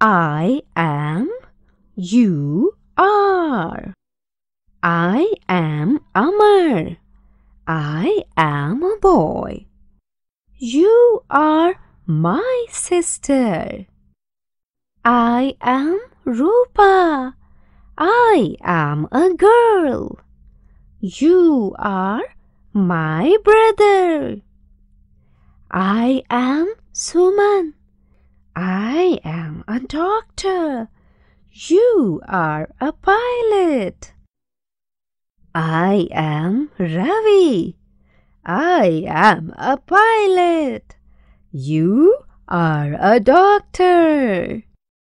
I am, you are. I am Amar. I am a boy. You are my sister. I am Rupa. I am a girl. You are my brother. I am Suman. I am doctor. You are a pilot. I am Ravi. I am a pilot. You are a doctor.